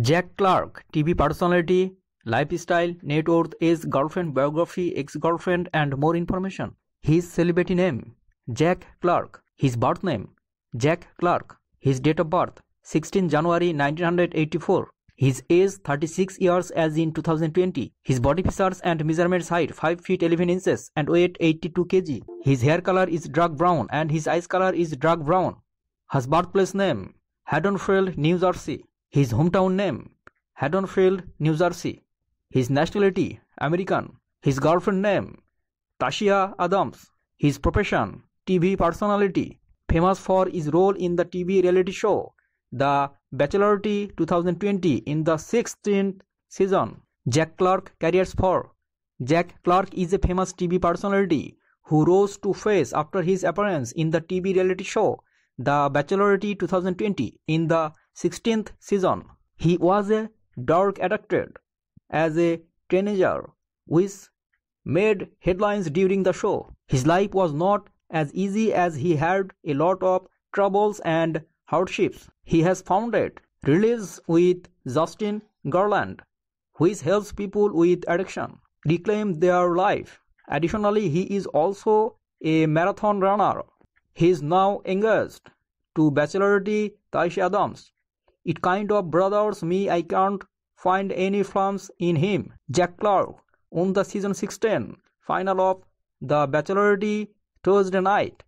Jack Clark, TV personality, lifestyle, net worth, age, girlfriend, biography, ex girlfriend, and more information. His celebrity name Jack Clark. His birth name Jack Clark. His date of birth 16 January 1984. His age 36 years as in 2020. His body features and measurements height 5 feet 11 inches and weight 82 kg. His hair color is dark brown and his eyes color is dark brown. His birthplace name Haddonfield, New Jersey. His hometown name, Haddonfield, New Jersey. His nationality, American. His girlfriend name, tashia Adams. His profession, TV personality. Famous for his role in the TV reality show, The Bachelorette 2020 in the 16th season. Jack Clark careers for. Jack Clark is a famous TV personality who rose to face after his appearance in the TV reality show The Bachelorette 2020 in the 16th season. He was a dark attracted as a teenager, which made headlines during the show. His life was not as easy as he had a lot of troubles and hardships. He has founded relieves with Justin Garland, which helps people with addiction reclaim their life. Additionally, he is also a marathon runner. He is now engaged to bachelorette Taisha Adams. It kind of bothers me I can't find any flaws in him. Jack Clark on the season 16 final of The Bachelorette Thursday night.